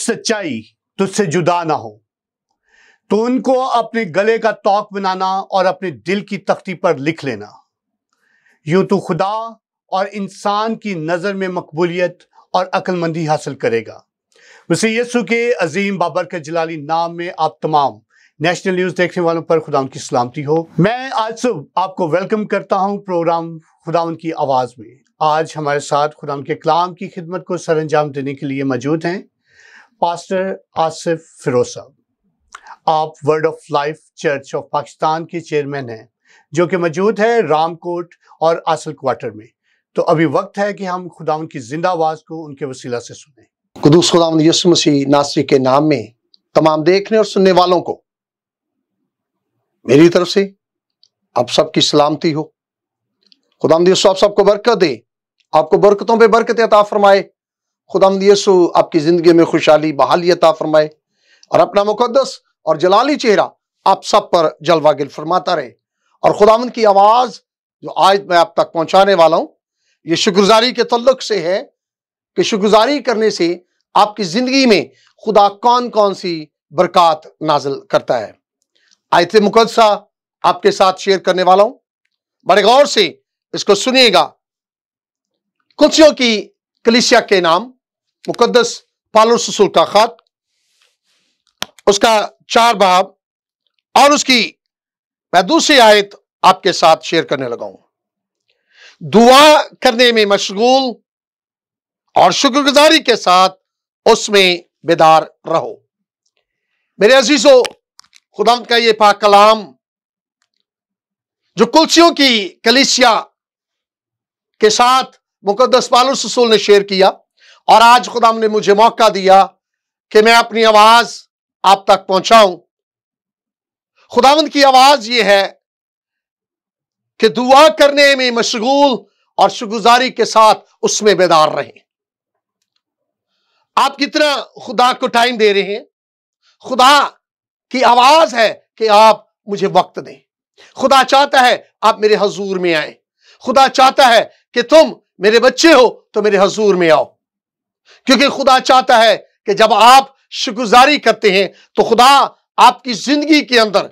सच्चाई तुझसे जुदा ना हो तो उनको अपने गले का तोक बनाना और अपने दिल की तख्ती पर लिख लेना यूं तो खुदा और इंसान की नज़र में मकबूलियत और अक्लमंदी हासिल करेगा वैसे यसु के अजीम बाबर के जलाली नाम में आप तमाम नेशनल न्यूज़ देखने वालों पर खुदा उनकी सलामती हो मैं आज सुबह आपको वेलकम करता हूं प्रोग्राम खुदा उनकी आवाज़ में आज हमारे साथ खुदा के कलाम की खिदमत को सर अंजाम देने के लिए मौजूद हैं पास्टर आसिफ फिरोज साहब आप word of life church of Pakistan के चेयरमैन हैं जो कि मौजूद है रामकोट और आसल क्वार्टर में तो अभी वक्त है कि हम खुदा उनकी जिंदा आवाज़ को उनके वसीला से सुने कुदूस खुदा यसु मसीह नासरी के नाम में तमाम देखने और सुनने वालों को मेरी तरफ से आप सबकी सलामती हो खुदाम यसु आप सबको बरकत दे आपको बरकतों पे बरकत अता फरमाए खुदाम यसु आपकी ज़िंदगी में खुशहाली बहाली अता फरमाए और अपना मुकदस और जलाली चेहरा आप सब पर जलवा गिल फरमाता रहे और खुदावन की आवाज़ जो आज मैं आप तक पहुँचाने वाला हूँ ये शुक्रगुजारी के तल्लक से है कि शुक्रगुजारी करने से आपकी ज़िंदगी में खुदा कौन कौन सी बरक़ात नाजल करता है आयत मुकदसा आपके साथ शेयर करने वाला हूँ बड़े गौर से इसको सुनिएगा कुछ की कलिसिया के नाम मुकदस पालुस रसूल का ख़त उसका चार बाब और उसकी मैं दूसरी आयत आपके साथ शेयर करने लगा हूं दुआ करने में मशगूल और शुक्रगुजारी के साथ उसमें बेदार रहो मेरे अजीजों खुदाम का ये पाक कलाम जो कुलसियों की कलिसिया के साथ मुकदस पालुस रसूल ने शेयर किया और आज खुदा ने मुझे मौका दिया कि मैं अपनी आवाज आप तक पहुंचाऊं खुदावंद की आवाज यह है कि दुआ करने में मशगूल और शुगुजारी के साथ उसमें बेदार रहें आप कितना खुदा को टाइम दे रहे हैं खुदा की आवाज है कि आप मुझे वक्त दें खुदा चाहता है आप मेरे हजूर में आए खुदा चाहता है कि तुम मेरे बच्चे हो तो मेरे हजूर में आओ क्योंकि खुदा चाहता है कि जब आप शुक्रगुजारी करते हैं तो खुदा आपकी जिंदगी के अंदर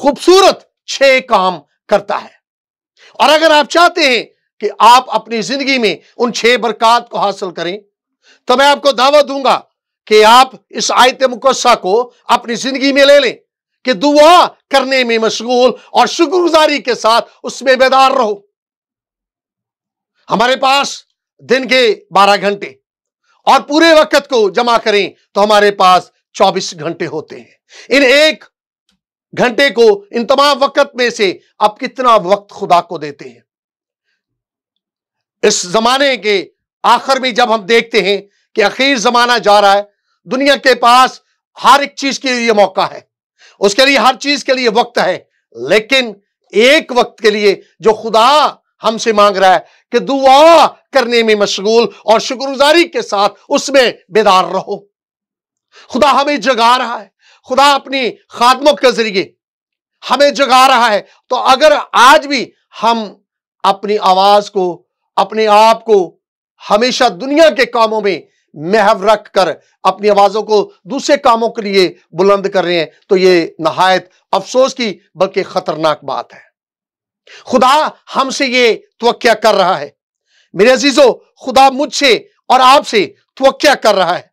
खूबसूरत छह काम करता है और अगर आप चाहते हैं कि आप अपनी जिंदगी में उन छह बरकत को हासिल करें तो मैं आपको दावा दूंगा कि आप इस आयत मुकस्सा को अपनी जिंदगी में ले लें कि दुआ करने में मशगूल और शुक्रगुजारी के साथ उसमें बेदार रहो हमारे पास दिन के बारह घंटे और पूरे वक्त को जमा करें तो हमारे पास 24 घंटे होते हैं इन एक घंटे को इन तमाम वक्त में से आप कितना वक्त खुदा को देते हैं इस जमाने के आखिर में जब हम देखते हैं कि आखिर जमाना जा रहा है दुनिया के पास हर एक चीज के लिए मौका है उसके लिए हर चीज के लिए वक्त है लेकिन एक वक्त के लिए जो खुदा हमसे मांग रहा है कि दुआ करने में मशगूल और शुक्रगुजारी के साथ उसमें बेदार रहो खुदा हमें जगा रहा है खुदा अपनी खादमों के जरिए हमें जगा रहा है तो अगर आज भी हम अपनी आवाज को अपने आप को हमेशा दुनिया के कामों में महव रख कर अपनी आवाज़ों को दूसरे कामों के लिए बुलंद कर रहे हैं तो ये नहायत अफसोस की बल्कि खतरनाक बात है खुदा हमसे ये त्वक्या कर रहा है मेरे अजीजों खुदा मुझसे और आपसे त्वक्या कर रहा है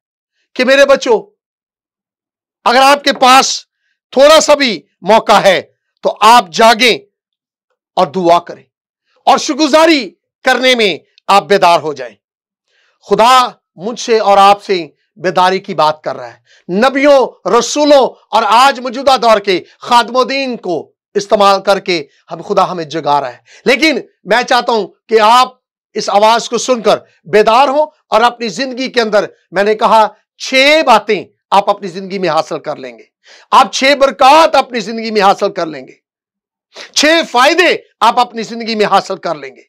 कि मेरे बच्चों अगर आपके पास थोड़ा सा भी मौका है तो आप जागे और दुआ करें और शुक्रगुजारी करने में आप बेदार हो जाएं। खुदा मुझसे और आपसे बेदारी की बात कर रहा है नबियों रसूलों और आज मौजूदा दौर के खादमोदीन को इस्तेमाल करके हम खुदा हमें जगा रहा है लेकिन मैं चाहता हूं कि आप इस आवाज को सुनकर बेदार हो और अपनी जिंदगी के अंदर मैंने कहा छह बातें आप अपनी जिंदगी में हासिल कर लेंगे आप छह बरकत अपनी जिंदगी में हासिल कर लेंगे छह फायदे आप अपनी जिंदगी में हासिल कर लेंगे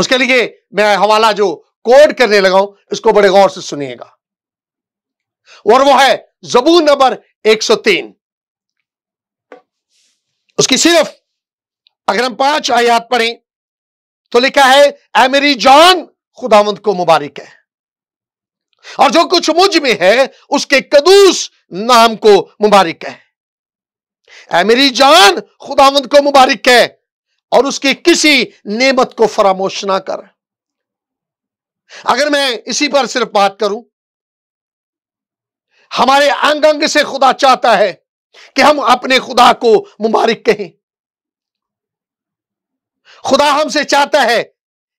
उसके लिए मैं हवाला जो कोड करने लगा हूं इसको बड़े गौर से सुनिएगा और वो है जबू नंबर 103 उसकी सिर्फ अगर हम पांच आयात पढ़ें तो लिखा है ए मेरी जान खुदामंद को मुबारक है और जो कुछ मुझ में है उसके कदूस नाम को मुबारक है ए मेरी जान खुदामंद को मुबारक है और उसकी किसी नेमत को फरामोश ना कर अगर मैं इसी पर सिर्फ बात करूं हमारे अंग अंग से खुदा चाहता है कि हम अपने खुदा को मुबारक कहें खुदा हमसे चाहता है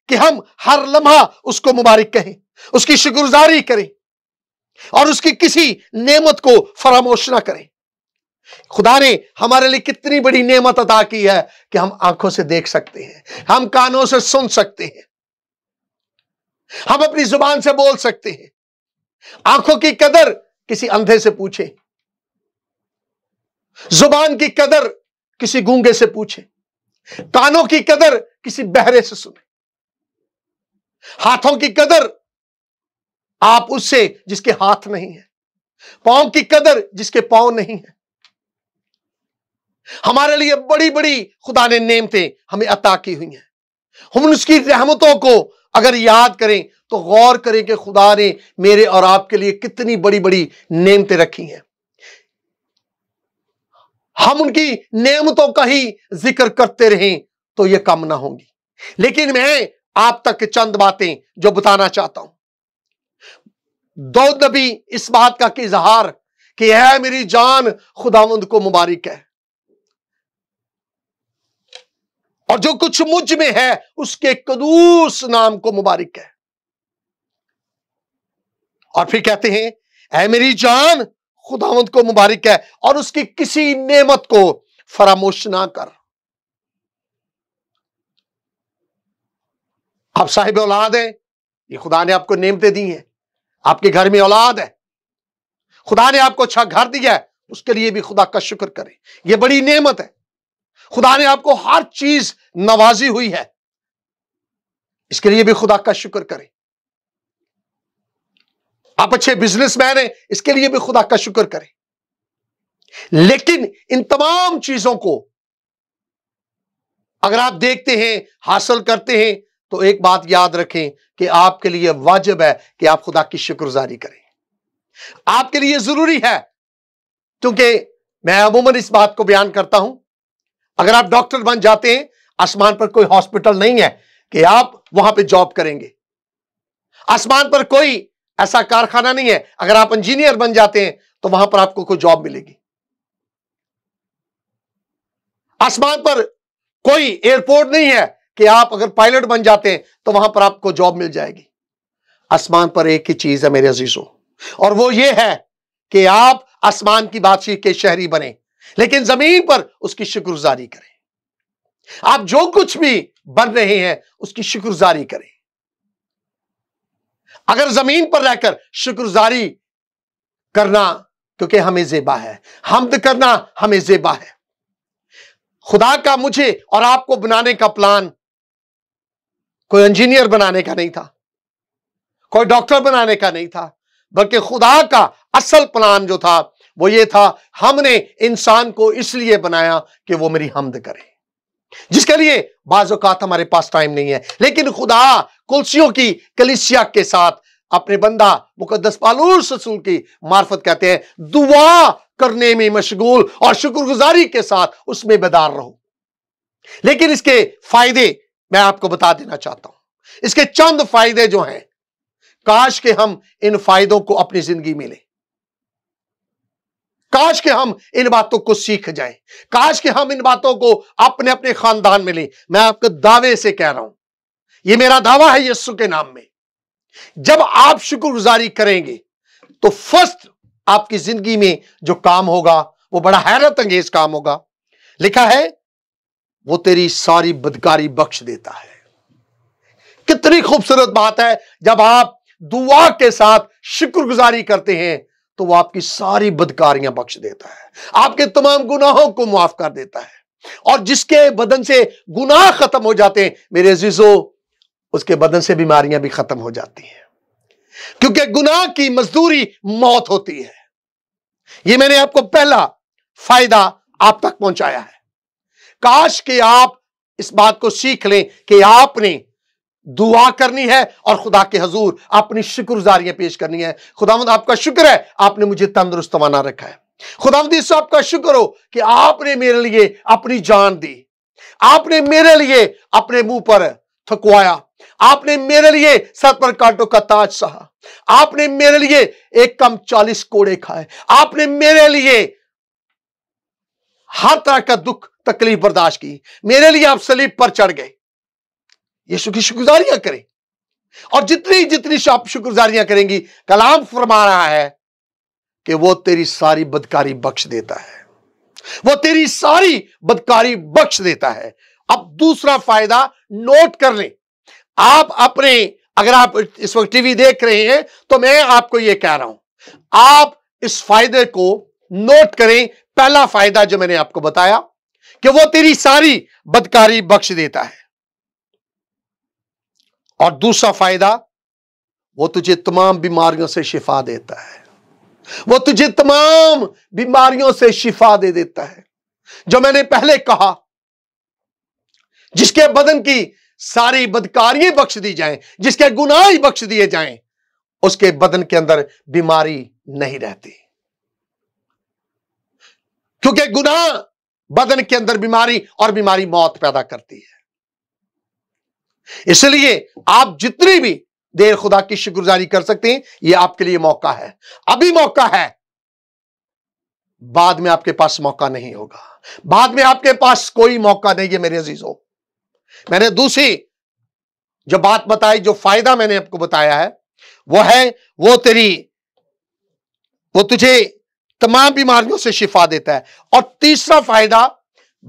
कि हम हर लम्हा उसको मुबारक कहें उसकी शुक्रगुजारी करें और उसकी किसी नेमत को फरामोश ना करें खुदा ने हमारे लिए कितनी बड़ी नेमत अदा की है कि हम आंखों से देख सकते हैं हम कानों से सुन सकते हैं हम अपनी जुबान से बोल सकते हैं आंखों की कदर किसी अंधे से पूछें जुबान की कदर किसी गूंगे से पूछे कानों की कदर किसी बहरे से सुने हाथों की कदर आप उससे जिसके हाथ नहीं है पांव की कदर जिसके पांव नहीं है हमारे लिए बड़ी बड़ी खुदा ने नेमतें हमें अता की हुई हैं हम उसकी रहमतों को अगर याद करें तो गौर करें कि खुदा ने मेरे और आपके लिए कितनी बड़ी बड़ी नेमतें रखी हैं हम उनकी नेमतों का ही जिक्र करते रहें तो ये कम ना होंगी लेकिन मैं आप तक चंद बातें जो बताना चाहता हूं दो नबी इस बात का कि इजहार कि यह मेरी जान खुदावंद को मुबारक है और जो कुछ मुझ में है उसके कदूस नाम को मुबारक है और फिर कहते हैं ऐ मेरी जान खुदावंत को मुबारक है और उसकी किसी नेमत को फरामोश ना कर आप साहिब औलाद हैं ये खुदा ने आपको नेमतें दी हैं आपके घर में औलाद है खुदा ने आपको अच्छा घर दिया है उसके लिए भी खुदा का शुक्र करें यह बड़ी नेमत है खुदा ने आपको हर चीज नवाजी हुई है इसके लिए भी खुदा का शुक्र करें आप अच्छे बिजनेसमैन हैं इसके लिए भी खुदा का शुक्र करें लेकिन इन तमाम चीजों को अगर आप देखते हैं हासिल करते हैं तो एक बात याद रखें कि आपके लिए वाजिब है कि आप खुदा की शुक्रगुजारी करें आपके लिए जरूरी है क्योंकि मैं अमूमन इस बात को बयान करता हूं अगर आप डॉक्टर बन जाते हैं आसमान पर कोई हॉस्पिटल नहीं है कि आप वहां पे जॉब करेंगे आसमान पर कोई ऐसा कारखाना नहीं है अगर आप इंजीनियर बन जाते हैं तो वहां पर आपको कोई जॉब मिलेगी आसमान पर कोई एयरपोर्ट नहीं है कि आप अगर पायलट बन जाते हैं तो वहां पर आपको जॉब मिल जाएगी आसमान पर एक ही चीज है मेरे अजीजों और वो ये है कि आप आसमान की बातचीत के शहरी बने लेकिन जमीन पर उसकी शुक्रगुजारी करें आप जो कुछ भी बन रहे हैं उसकी शुक्रगुजारी करें अगर जमीन पर रहकर शुक्रगुजारी करना क्योंकि हमें जेबा है हमद करना हमें जेबा है खुदा का मुझे और आपको बनाने का प्लान कोई इंजीनियर बनाने का नहीं था कोई डॉक्टर बनाने का नहीं था बल्कि खुदा का असल प्लान जो था वो ये था हमने इंसान को इसलिए बनाया कि वो मेरी हमद करे जिसके लिए बाजात हमारे पास टाइम नहीं है लेकिन खुदा कुलसियों की कलिसिया के साथ अपने बंदा मुकदस पालूस रसूल की मार्फत कहते हैं दुआ करने में मशगूल और शुक्रगुजारी के साथ उसमें बेदार रहो लेकिन इसके फायदे मैं आपको बता देना चाहता हूं इसके चंद फायदे जो हैं काश के हम इन फायदों को अपनी जिंदगी में ले काश के हम इन बातों को सीख जाएं काश के हम इन बातों को अपने अपने खानदान में लें मैं आपको दावे से कह रहा हूं यह मेरा दावा है यस्सु के नाम में जब आप शुक्रगुजारी करेंगे तो फर्स्ट आपकी जिंदगी में जो काम होगा वो बड़ा हैरत अंगेज काम होगा लिखा है वो तेरी सारी बदकारी बख्श देता है कितनी खूबसूरत बात है जब आप दुआ के साथ शुक्रगुजारी करते हैं तो वो आपकी सारी बदकारियां बख्श देता है आपके तमाम गुनाहों को माफ कर देता है और जिसके बदन से गुनाह खत्म हो जाते हैं मेरे अजीजों उसके बदन से बीमारियां भी खत्म हो जाती हैं क्योंकि गुनाह की मजदूरी मौत होती है यह मैंने आपको पहला फायदा आप तक पहुंचाया है काश कि आप इस बात को सीख लें कि आपने दुआ करनी है और खुदा के हजूर अपनी शुक्रगुजारियां पेश करनी है खुदामद आपका शुक्र है आपने मुझे तंदुरुस्त बना रखा है खुदामद साहब आपका शुक्र हो कि आपने मेरे लिए अपनी जान दी आपने मेरे लिए अपने मुंह पर थकवाया आपने मेरे लिए सर पर कांटों का ताज सहा आपने मेरे लिए एक कम चालीस कोड़े खाए आपने मेरे लिए हर तरह का दुख तकलीफ बर्दाश्त की मेरे लिए आप सलीब पर चढ़ गए ये सुखी शुक्रगुजारियां करें और जितनी जितनी आप शुक्रगुजारियां करेंगी कलाम फरमा रहा है कि वो तेरी सारी बदकारी बख्श देता है वो तेरी सारी बदकारी बख्श देता है अब दूसरा फायदा नोट कर लें आप अपने अगर आप इस वक्त टीवी देख रहे हैं तो मैं आपको यह कह रहा हूं आप इस फायदे को नोट करें पहला फायदा जो मैंने आपको बताया कि वो तेरी सारी बदकारी बख्श देता है और दूसरा फायदा वो तुझे तमाम बीमारियों से शिफा देता है वो तुझे तमाम बीमारियों से शिफा दे देता है जो मैंने पहले कहा जिसके बदन की सारी बदकारियां बख्श दी जाएं जिसके गुनाह ही बख्श दिए जाएं उसके बदन के अंदर बीमारी नहीं रहती क्योंकि गुनाह बदन के अंदर बीमारी और बीमारी मौत पैदा करती है इसलिए आप जितनी भी देर खुदा की शुक्रगुजारी कर सकते हैं यह आपके लिए मौका है अभी मौका है बाद में आपके पास मौका नहीं होगा बाद में आपके पास कोई मौका नहीं है मेरे अजीजों मैंने दूसरी जो बात बताई जो फायदा मैंने आपको बताया है वो है वो तेरी वो तुझे तमाम बीमारियों से शिफा देता है और तीसरा फायदा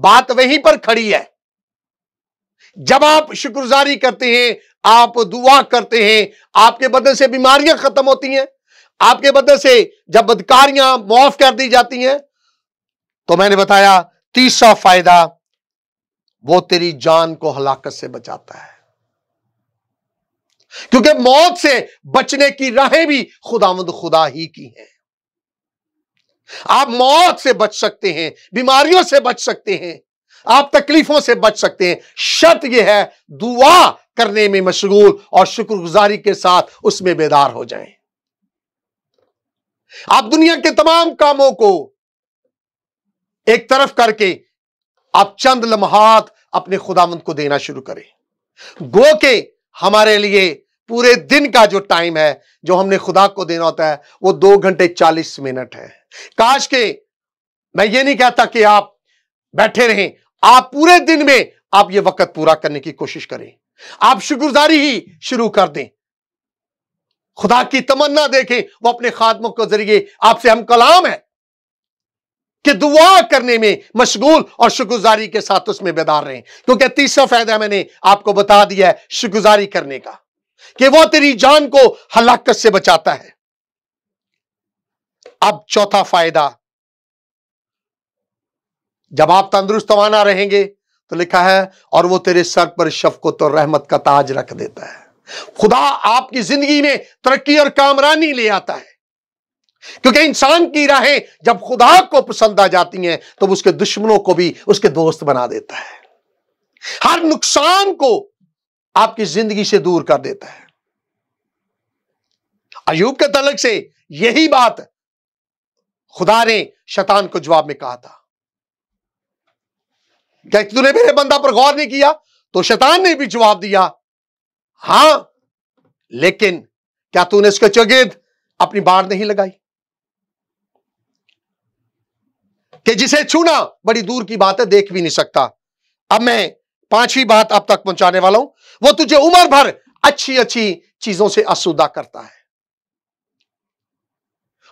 बात वहीं पर खड़ी है जब आप शुक्रगुजारी करते हैं आप दुआ करते हैं आपके बदल से बीमारियां खत्म होती हैं आपके बदल से जब बदकारियां मुआफ कर दी जाती हैं तो मैंने बताया तीसरा फायदा वो तेरी जान को हलाकत से बचाता है क्योंकि मौत से बचने की राहें भी खुदामंद खुदा ही की हैं आप मौत से बच सकते हैं बीमारियों से बच सकते हैं आप तकलीफों से बच सकते हैं शर्त यह है दुआ करने में मशगूल और शुक्रगुजारी के साथ उसमें बेदार हो जाएं। आप दुनिया के तमाम कामों को एक तरफ करके आप चंद लम्हात अपने खुदावंत को देना शुरू करें गो के हमारे लिए पूरे दिन का जो टाइम है जो हमने खुदा को देना होता है वो दो घंटे चालीस मिनट है काश के मैं ये नहीं कहता कि आप बैठे रहें आप पूरे दिन में आप ये वक्त पूरा करने की कोशिश करें आप शुक्रगुजारी ही शुरू कर दें खुदा की तमन्ना देखें वो अपने खात्मों के जरिए आपसे हम कलाम है कि दुआ करने में मशगूल और शुक्रगुजारी के साथ उसमें बेदार रहें क्योंकि तीसरा फायदा मैंने आपको बता दिया है शुक्रगुजारी करने का कि वो तेरी जान को हलाकत से बचाता है अब चौथा फायदा जब आप तंदुरुस्त वाना रहेंगे तो लिखा है और वो तेरे सर पर को तो रहमत का ताज रख देता है खुदा आपकी जिंदगी में तरक्की और कामरानी ले आता है क्योंकि इंसान की राहें जब खुदा को पसंद आ जाती हैं तो उसके दुश्मनों को भी उसके दोस्त बना देता है हर नुकसान को आपकी जिंदगी से दूर कर देता है अयूब के तलक से यही बात खुदा ने शैतान को जवाब में कहा था क्या तूने मेरे बंदा पर गौर नहीं किया तो शैतान ने भी जवाब दिया हां लेकिन क्या तूने इसके चौगेद अपनी बाढ़ नहीं लगाई कि जिसे छूना बड़ी दूर की बात है देख भी नहीं सकता अब मैं पांचवी बात आप तक पहुंचाने वाला हूं वो तुझे उम्र भर अच्छी अच्छी चीजों से असुदा करता है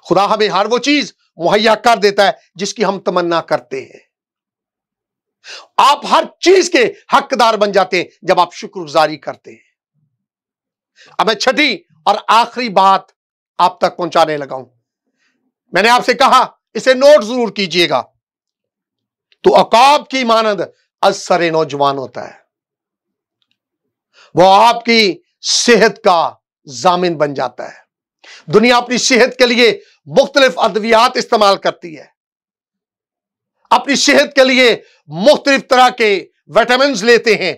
खुदा हमें हर वो चीज मुहैया कर देता है जिसकी हम तमन्ना करते हैं आप हर चीज के हकदार बन जाते हैं जब आप शुक्रगुजारी करते हैं अब मैं छठी और आखिरी बात आप तक पहुंचाने लगा हूं मैंने आपसे कहा इसे नोट जरूर कीजिएगा तो अकाब की मानद असर नौजवान होता है वह आपकी सेहत का जामिन बन जाता है दुनिया अपनी सेहत के लिए मुख्तलिफ अद्वियात इस्तेमाल करती है अपनी सेहत के लिए मुख्तलिफ तरह के विटामिन लेते हैं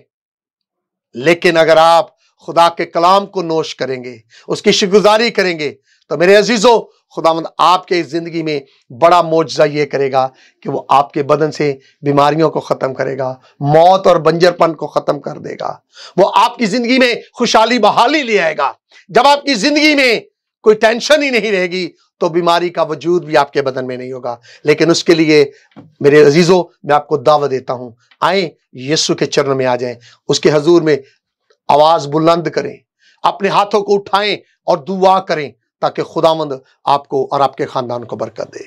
लेकिन अगर आप खुदा के कलाम को नोश करेंगे उसकी शुगुजारी करेंगे तो मेरे अजीजों खुदावंद आपके ज़िंदगी में बड़ा मोजा ये करेगा कि वो आपके बदन से बीमारियों को ख़त्म करेगा मौत और बंजरपन को ख़त्म कर देगा वो आपकी ज़िंदगी में खुशहाली बहाली ले आएगा जब आपकी ज़िंदगी में कोई टेंशन ही नहीं रहेगी तो बीमारी का वजूद भी आपके बदन में नहीं होगा लेकिन उसके लिए मेरे अजीज़ों मैं आपको दावा देता हूँ आए यस्सु के चरण में आ जाएं उसके हजूर में आवाज़ बुलंद करें अपने हाथों को उठाएं और दुआ करें ताकि खुदामंद आपको और आपके ख़ानदान को बरकत दे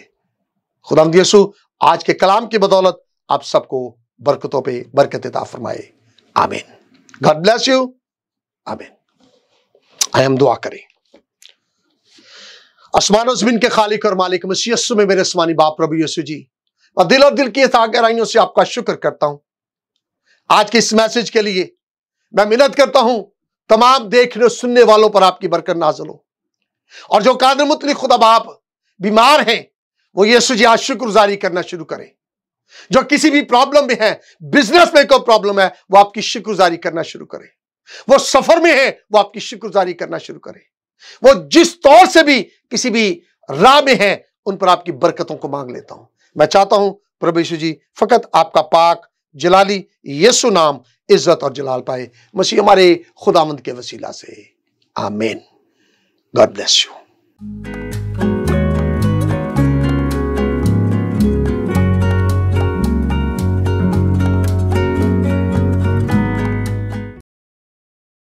खुदामद यसु आज के कलाम की बदौलत आप सबको बरकतों पे बरकत ता फरमाए आमीन गॉड ब्लेस यू आमीन आई एम दुआ करें आसमान जमीन के खालिक और मालिक मसीयसु में मेरे आसमानी बाप प्रभु यसु जी और दिल और दिल की गहराइयों से आपका शुक्र करता हूं आज के इस मैसेज के लिए मैं मिन्नत करता हूं तमाम देखने सुनने वालों पर आपकी बरकत नाजल हो और जो कादर मुतलिक आप बीमार हैं वो यीशु जी आज शुक्रगुजारी करना शुरू करें जो किसी भी प्रॉब्लम में है बिजनेस में कोई प्रॉब्लम है वो आपकी शुक्रगुजारी करना शुरू करें वो सफर में है वो आपकी शुक्रगुजारी करना शुरू करें वो जिस तौर से भी किसी भी राह में है उन पर आपकी बरकतों को मांग लेता हूं मैं चाहता हूं प्रभु जी फकत आपका पाक जलाली यसु नाम इज्जत और जलाल पाए मसीह हमारे खुदामंद के वसीला से आमेन God bless you.